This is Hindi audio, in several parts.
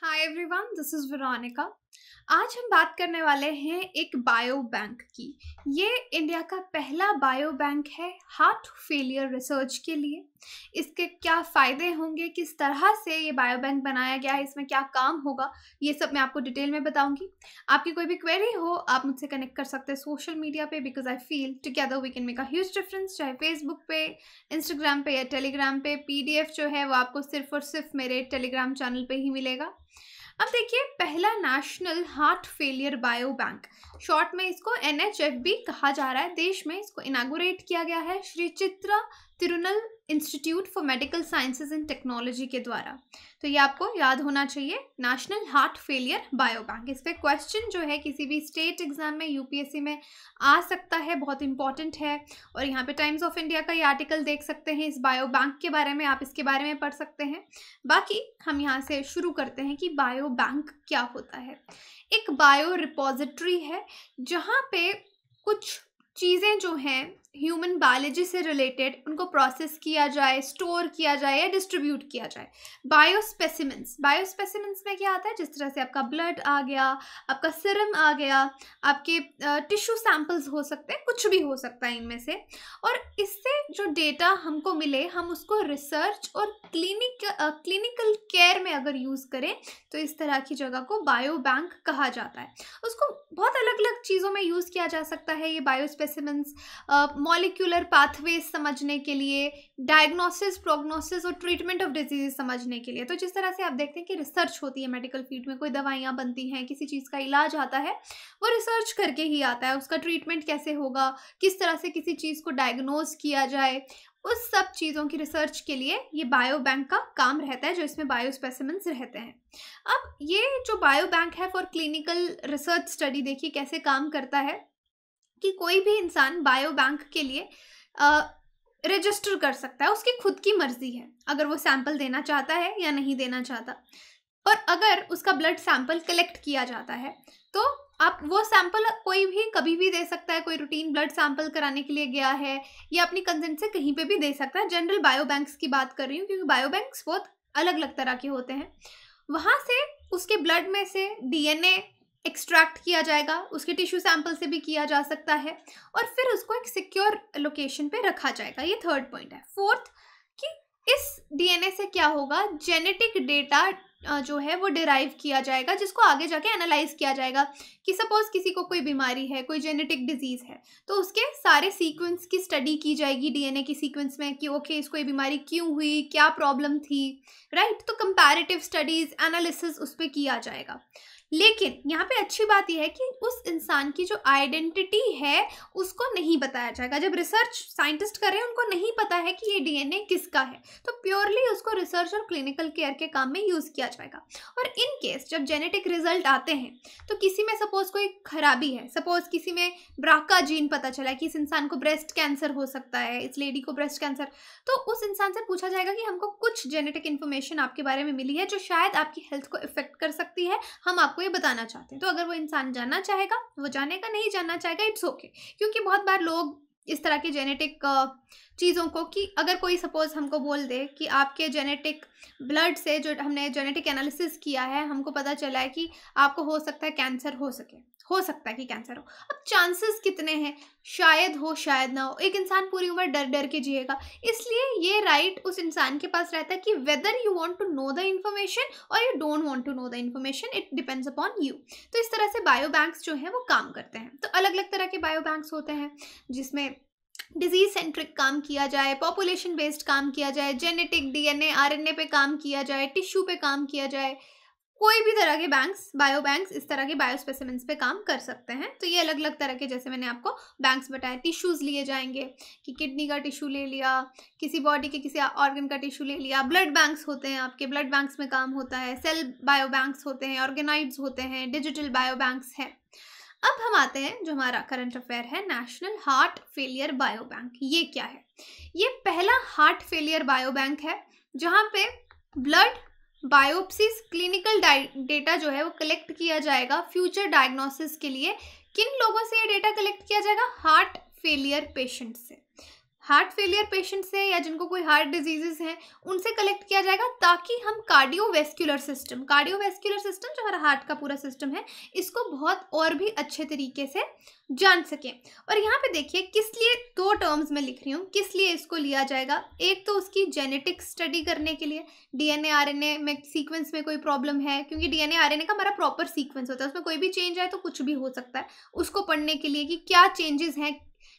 Hi everyone, this is Veronica. आज हम बात करने वाले हैं एक बायो बैंक की ये इंडिया का पहला बायो बैंक है हार्ट फेलियर रिसर्च के लिए इसके क्या फ़ायदे होंगे किस तरह से ये बायो बैंक बनाया गया है इसमें क्या काम होगा ये सब मैं आपको डिटेल में बताऊंगी आपकी कोई भी क्वेरी हो आप मुझसे कनेक्ट कर सकते हैं सोशल मीडिया पे because I feel together we can make a huge difference चाहे फेसबुक पे इंस्टाग्राम पे या टेलीग्राम पे पीडीएफ जो है वो आपको सिर्फ और सिर्फ मेरे टेलीग्राम चैनल पर ही मिलेगा अब देखिए पहला national heart failure bio bank short में इसको एनएचएफबी कहा जा रहा है देश में इसको इनागोरेट किया गया है Shri Chitra Tirunal institute for medical sciences and technology के द्वारा तो ये आपको याद होना चाहिए नेशनल हार्ट फेलियर बायोबैंक इस पर क्वेश्चन जो है किसी भी स्टेट एग्जाम में यूपीएससी में आ सकता है बहुत इंपॉर्टेंट है और यहाँ पे टाइम्स ऑफ इंडिया का ये आर्टिकल देख सकते हैं इस बायोबैंक के बारे में आप इसके बारे में पढ़ सकते हैं बाकी हम यहाँ से शुरू करते हैं कि बायोबैंक क्या होता है एक बायो रिपोजिट्री है जहाँ पे कुछ चीज़ें जो हैं ह्यूमन बायोलॉजी से रिलेटेड उनको प्रोसेस किया जाए स्टोर किया जाए या डिस्ट्रीब्यूट किया जाए बायोस्पेसिमेंट्स बायोस्पेसिमेंट्स में क्या आता है जिस तरह से आपका ब्लड आ गया आपका सिरम आ गया आपके टिश्यू सैम्पल्स हो सकते हैं कुछ भी हो सकता है इनमें से और इससे जो डेटा हमको मिले हम उसको रिसर्च और क्लिनिक क्लिनिकल केयर में अगर यूज़ करें तो इस तरह की जगह को बायो बैंक कहा जाता है उसको बहुत अलग अलग चीज़ों में यूज़ किया जा सकता है ये बायोस्पेसिमेंट्स मॉलिक्यूलर पाथवेज समझने के लिए डायग्नोसिस प्रोग्नोसिस और ट्रीटमेंट ऑफ डिजीज समझने के लिए तो जिस तरह से आप देखते हैं कि रिसर्च होती है मेडिकल फील्ड में कोई दवाइयाँ बनती हैं किसी चीज़ का इलाज आता है वो रिसर्च करके ही आता है उसका ट्रीटमेंट कैसे होगा किस तरह से किसी चीज़ को डायग्नोज किया जाए उस सब चीज़ों की रिसर्च के लिए ये बायो बैंक का काम रहता है जो इसमें बायो स्पेसिमेंट्स रहते हैं अब ये जो बायो बैंक है फॉर क्लिनिकल रिसर्च स्टडी देखिए कैसे काम करता है कि कोई भी इंसान बायो बैंक के लिए रजिस्टर कर सकता है उसकी खुद की मर्जी है अगर वो सैंपल देना चाहता है या नहीं देना चाहता और अगर उसका ब्लड सैंपल कलेक्ट किया जाता है तो आप वो सैंपल कोई भी कभी भी दे सकता है कोई रूटीन ब्लड सैंपल कराने के लिए गया है या अपनी कंसेंट से कहीं पे भी दे सकता है जनरल बायो बैंक्स की बात कर रही हूँ क्योंकि बायो बैंक्स बहुत अलग अलग तरह के होते हैं वहाँ से उसके ब्लड में से डीएनए एक्सट्रैक्ट किया जाएगा उसके टिश्यू सैंपल से भी किया जा सकता है और फिर उसको एक सिक्योर लोकेशन पे रखा जाएगा ये थर्ड पॉइंट है फोर्थ कि इस डीएनए से क्या होगा जेनेटिक डेटा जो है वो डिराइव किया जाएगा जिसको आगे जाके एनालाइज किया जाएगा कि सपोज किसी को कोई बीमारी है कोई जेनेटिक डिजीज़ है तो उसके सारे सीक्वेंस की स्टडी की जाएगी डीएनए की सीक्वेंस में कि ओके इसको ये बीमारी क्यों हुई क्या प्रॉब्लम थी राइट तो कंपैरेटिव स्टडीज़ एनालिसिस उस पर किया जाएगा लेकिन यहाँ पे अच्छी बात यह है कि उस इंसान की जो आइडेंटिटी है उसको नहीं बताया जाएगा जब रिसर्च साइंटिस्ट कर रहे हैं उनको नहीं पता है कि ये डीएनए किसका है तो प्योरली उसको रिसर्च और क्लिनिकल केयर के काम में यूज़ किया बच जाएगा और इन केस जब जेनेटिक रिजल्ट आते हैं तो किसी में सपोज कोई खराबी है सपोज किसी में ब्राका जीन पता चला कि इस इंसान को ब्रेस्ट कैंसर हो सकता है इस लेडी को ब्रेस्ट कैंसर तो उस इंसान से पूछा जाएगा कि हमको कुछ जेनेटिक इन्फॉर्मेशन आपके बारे में मिली है जो शायद आपकी हेल्थ को इफेक्ट कर सकती है हम आपको ये बताना चाहते हैं तो अगर वो इंसान जानना चाहेगा वो जानेगा नहीं जानना चाहेगा इट्स ओके okay. क्योंकि बहुत बार लोग इस तरह की जेनेटिक चीज़ों को कि अगर कोई सपोज़ हमको बोल दे कि आपके जेनेटिक ब्लड से जो हमने जेनेटिक एनालिसिस किया है हमको पता चला है कि आपको हो सकता है कैंसर हो सके हो सकता है कि कैंसर हो अब चांसेस कितने हैं शायद हो शायद ना हो एक इंसान पूरी उम्र डर डर के जिएगा इसलिए ये राइट उस इंसान के पास रहता है कि whether you want to know the information और you don't want to know the information it depends upon you तो इस तरह से बायो बैंक्स जो हैं वो काम करते हैं तो अलग अलग तरह के बायो बैंक्स होते हैं जिसमें डिजीज सेंट्रिक काम किया जाए पॉपुलेशन बेस्ड काम किया जाए जेनेटिक डीएनए आरएनए पे काम किया जाए टिश्यू पे काम किया जाए कोई भी तरह के बैंक्स बायो बैंक्स इस तरह के बायो स्पेसिमेंट्स पे काम कर सकते हैं तो ये अलग अलग तरह के जैसे मैंने आपको बैंक्स बताए टिश्यूज़ लिए जाएंगे कि किडनी का टिश्यू ले लिया किसी बॉडी के किसी ऑर्गन का टिश्यू ले लिया ब्लड बैंक्स होते हैं आपके ब्लड बैंक्स में काम होता है सेल बायो बैंक्स होते हैं ऑर्गेनाइड्स होते हैं डिजिटल बायो बैंक्स हैं अब हम आते हैं जो हमारा करंट अफेयर है national heart failure bio bank ये क्या है ये पहला हार्ट फेलियर बायो बैंक है जहाँ पे ब्लड बायोप्सीज क्लिनिकल डेटा जो है वो कलेक्ट किया जाएगा फ्यूचर डायग्नोसिस के लिए किन लोगों से ये डेटा कलेक्ट किया जाएगा हार्ट फेलियर पेशेंट से हार्ट फेलियर पेशेंट्स हैं या जिनको कोई हार्ट डिजीजेस हैं उनसे कलेक्ट किया जाएगा ताकि हम कार्डियोवेस्कुलर सिस्टम कार्डियोवेस्कुलर सिस्टम जो हमारा हार्ट का पूरा सिस्टम है इसको बहुत और भी अच्छे तरीके से जान सकें और यहाँ पे देखिए किस लिए दो टर्म्स में लिख रही हूँ किस लिए इसको लिया जाएगा एक तो उसकी जेनेटिक स्टडी करने के लिए डी एन में सीक्वेंस में कोई प्रॉब्लम है क्योंकि डी एन का हमारा प्रॉपर सीक्वेंस होता है उसमें कोई भी चेंज आए तो कुछ भी हो सकता है उसको पढ़ने के लिए कि क्या चेंजेस हैं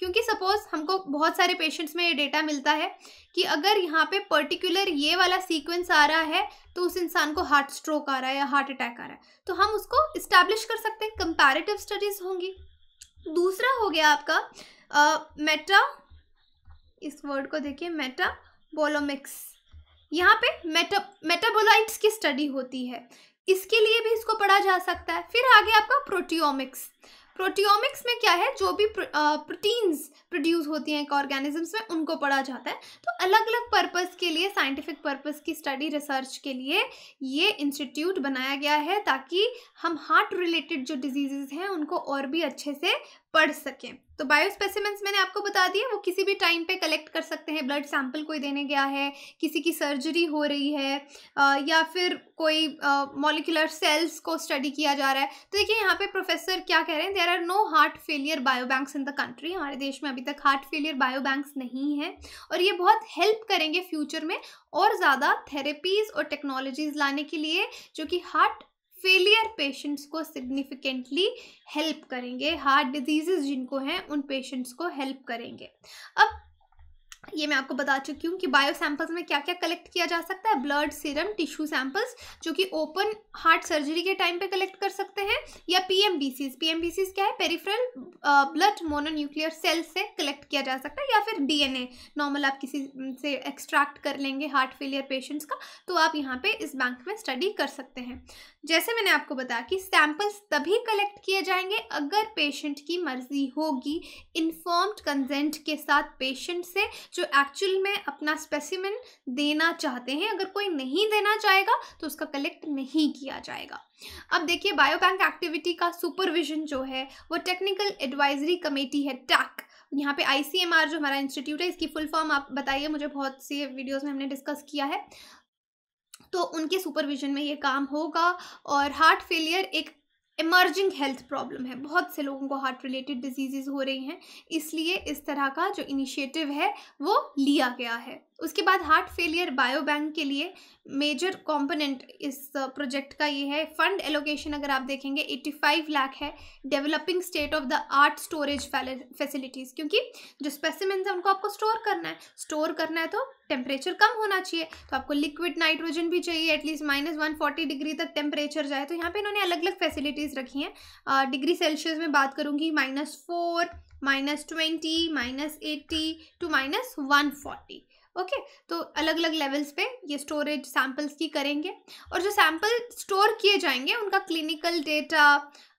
क्योंकि सपोज़ हमको बहुत सारे पेशेंट्स में ये डेटा मिलता है कि अगर यहाँ पे पर्टिकुलर ये वाला सीक्वेंस आ रहा है तो उस इंसान को हार्ट स्ट्रोक आ रहा है या हार्ट अटैक आ रहा है तो हम उसको इस्टेब्लिश कर सकते हैं कंपेरेटिव स्टडीज़ होंगी दूसरा हो गया आपका मेटा इस वर्ड को देखिए मेटाबोलोमिक्स यहाँ पे मेटा मेटाबोलाइट्स की स्टडी होती है इसके लिए भी इसको पढ़ा जा सकता है फिर आगे आपका प्रोटियोमिक्स प्रोटियोमिक्स में क्या है जो भी प्रोटीन्स प्रोड्यूस होती हैं एक ऑर्गेनिजम्स में उनको पढ़ा जाता है तो अलग अलग पर्पस के लिए साइंटिफिक पर्पस की स्टडी रिसर्च के लिए ये इंस्टीट्यूट बनाया गया है ताकि हम हार्ट रिलेटेड जो डिजीज़ हैं उनको और भी अच्छे से पढ़ सकें तो बायो स्पेसिमेंट्स मैंने आपको बता दिया वो किसी भी टाइम पे कलेक्ट कर सकते हैं ब्लड सैंपल कोई देने गया है किसी की सर्जरी हो रही है या फिर कोई मॉलिकुलर सेल्स को स्टडी किया जा रहा है तो देखिए यहाँ पे प्रोफेसर क्या कह रहे हैं there are no heart failure bio banks in the country हमारे देश में अभी तक हार्ट फेलियर बायो बैंक्स नहीं है और ये बहुत हेल्प करेंगे फ्यूचर में और ज़्यादा थेरेपीज़ और टेक्नोलॉजीज़ लाने के लिए जो कि हार्ट फेलियर पेशेंट्स को सिग्निफिकेंटली हेल्प करेंगे हार्ट डिजीजेज जिनको हैं उन पेशेंट्स को हेल्प करेंगे अब ये मैं आपको बता चुकी हूँ कि बायो सैंपल्स में क्या क्या कलेक्ट किया जा सकता है ब्लड सीरम टिश्यू सैंपल्स जो कि ओपन हार्ट सर्जरी के टाइम पे कलेक्ट कर सकते हैं या पीएमबीसीज पीएमबीसीज क्या है पेरीफ्रल ब्लड मोनोन्यूक्लियर सेल्स से कलेक्ट किया जा सकता है या फिर डीएनए नॉर्मल आप किसी से एक्सट्रैक्ट कर लेंगे हार्ट फेलियर पेशेंट्स का तो आप यहाँ पर इस बैंक में स्टडी कर सकते हैं जैसे मैंने आपको बताया कि सैंपल्स तभी कलेक्ट किए जाएंगे अगर पेशेंट की मर्जी होगी इन्फॉर्म्ड कंजेंट के साथ पेशेंट से जो एक्चुअल में अपना स्पेसिमिन देना चाहते हैं अगर कोई नहीं देना चाहेगा तो उसका कलेक्ट नहीं किया जाएगा अब देखिए बायोबैंक एक्टिविटी का सुपरविजन जो है वो टेक्निकल एडवाइजरी कमेटी है टैक यहाँ पे आई जो हमारा इंस्टीट्यूट है इसकी फुल फॉर्म आप बताइए मुझे बहुत सी वीडियोज़ में हमने डिस्कस किया है तो उनके सुपरविजन में ये काम होगा और हार्ट फेलियर एक इमर्जिंग हेल्थ प्रॉब्लम है बहुत से लोगों को हार्ट रिलेटेड डिजीज़ हो रही हैं इसलिए इस तरह का जो इनिशिएटिव है वो लिया गया है उसके बाद हार्ट फेलियर बायोबैंक के लिए मेजर कंपोनेंट इस प्रोजेक्ट का ये है फंड एलोकेशन अगर आप देखेंगे 85 लाख है developing state of the art storage facilities क्योंकि जो स्पेसिमेंस है उनको आपको स्टोर करना है स्टोर करना है तो टेम्परेचर कम होना चाहिए तो आपको लिक्विड नाइट्रोजन भी चाहिए at least minus one forty degree तक टेम्परेचर जाए तो यहाँ पर इन्होंने अलग अलग फैसिलिटीज़ रखी हैं डिग्री सेल्सियस में बात करूँगी minus four minus twenty minus eighty to minus one forty okay तो अलग अलग लेवल्स पे ये स्टोरेज सैम्पल्स की करेंगे और जो सैम्पल स्टोर किए जाएंगे उनका clinical data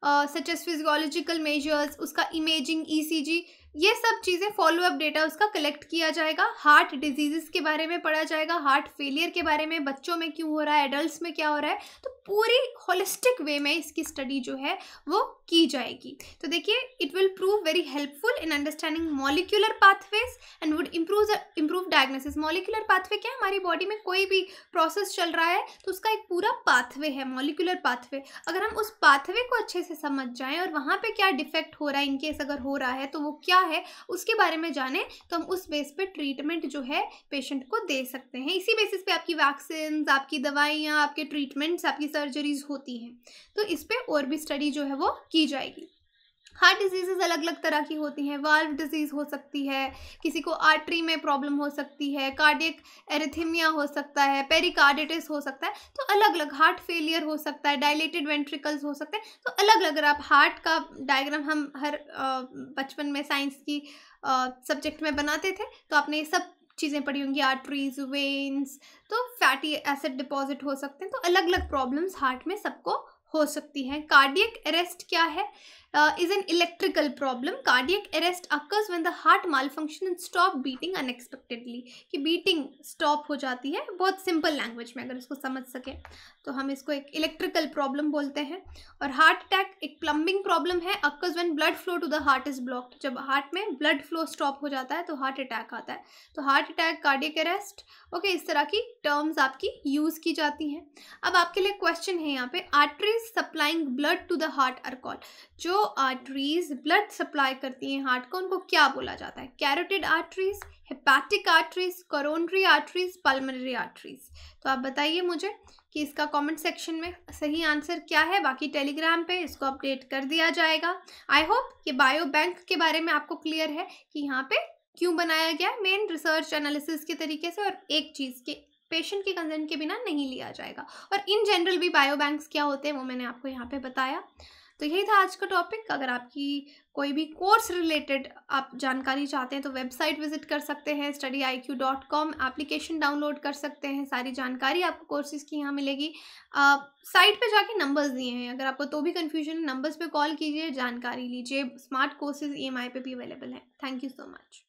such as physiological measures उसका इमेजिंग ई e ये सब चीज़ें फॉलोअप डेटा उसका कलेक्ट किया जाएगा हार्ट डिजीजेस के बारे में पढ़ा जाएगा हार्ट फेलियर के बारे में बच्चों में क्यों हो रहा है एडल्ट में क्या हो रहा है तो पूरी होलिस्टिक वे में इसकी स्टडी जो है वो की जाएगी तो देखिए it will prove very helpful in understanding molecular pathways and would improve improve diagnosis molecular pathway क्या है हमारी बॉडी में कोई भी प्रोसेस चल रहा है तो उसका एक पूरा पाथवे है मॉलिकुलर पाथवे अगर हम उस पाथवे को अच्छे से से समझ जाएं और वहाँ पे क्या डिफेक्ट हो रहा है इनकेस अगर हो रहा है तो वो क्या है उसके बारे में जानें तो हम उस बेस पे ट्रीटमेंट जो है पेशेंट को दे सकते हैं इसी बेसिस पे आपकी वैक्सीन आपकी दवाइयाँ आपके ट्रीटमेंट्स आपकी सर्जरीज होती हैं तो इस पर और भी स्टडी जो है वो की जाएगी हार्ट डिजीज़ अलग अलग तरह की होती हैं वाल्व डिजीज़ हो सकती है किसी को आर्टरी में प्रॉब्लम हो सकती है कार्डियक एरिथिमिया हो सकता है पेरिकार्डिटिस हो सकता है तो अलग अलग हार्ट फेलियर हो सकता है डायलेटेड वेंट्रिकल्स हो सकते हैं तो अलग अलग अगर आप हार्ट का डायग्राम हम हर बचपन में साइंस की सब्जेक्ट में बनाते थे तो आपने ये सब चीज़ें पड़ी होंगी आर्टरीज वेन्स तो फैटी एसिड डिपॉजिट हो सकते हैं तो अलग अलग प्रॉब्लम्स हार्ट में सबको हो सकती हैं कार्डियक अरेस्ट क्या है uh, is an electrical problem cardiac arrest occurs when the heart malfunction and stop beating unexpectedly कि beating stop हो जाती है बहुत simple language में अगर इसको समझ सकें तो हम इसको एक electrical problem बोलते हैं और heart attack एक plumbing problem है occurs when blood flow to the heart is blocked जब heart में blood flow stop हो जाता है तो heart attack आता है तो heart attack cardiac arrest okay okay, इस तरह की terms आपकी use की जाती हैं अब आपके लिए question है यहाँ पे arteries supplying blood to the heart are called जो आर्टरीज ब्लड सप्लाई करती हैं हार्ट को उनको क्या बोला जाता है carotid arteries hepatic arteries coronary arteries pulmonary arteries तो आप बताइए मुझे कि इसका कमेंट सेक्शन में सही आंसर क्या है बाकी टेलीग्राम पे इसको अपडेट कर दिया जाएगा आई होप ये बायो बैंक के बारे में आपको क्लियर है कि यहाँ पे क्यों बनाया गया मेन रिसर्च एनालिसिस के तरीके से और एक चीज़ के पेशेंट के कंसेंट के बिना नहीं लिया जाएगा और इन जनरल भी बायो बैंक्स क्या होते हैं वो मैंने आपको यहाँ पे बताया तो यही था आज का टॉपिक अगर आपकी कोई भी कोर्स रिलेटेड आप जानकारी चाहते हैं तो वेबसाइट विजिट कर सकते हैं study I Q dot com application download कर सकते हैं सारी जानकारी आपको कोर्सेज़ की यहाँ मिलेगी साइट पे जाके नंबर्स दिए हैं अगर आपको तो भी कन्फ्यूजन है नंबर्स पे कॉल कीजिए जानकारी लीजिए स्मार्ट कोर्सेज ई पे भी अवेलेबल है थैंक यू सो मच